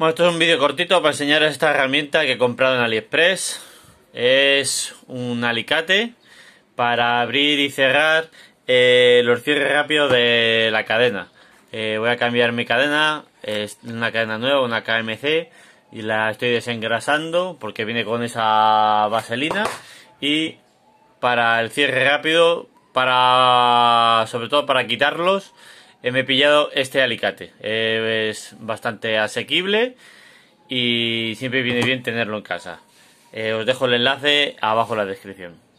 Bueno, esto es un vídeo cortito para enseñaros esta herramienta que he comprado en AliExpress. Es un alicate para abrir y cerrar eh, los cierres rápidos de la cadena. Eh, voy a cambiar mi cadena, es una cadena nueva, una KMC, y la estoy desengrasando porque viene con esa vaselina. Y para el cierre rápido, para sobre todo para quitarlos, eh, me he pillado este alicate. es bastante asequible y siempre viene bien tenerlo en casa. Eh, os dejo el enlace abajo en la descripción.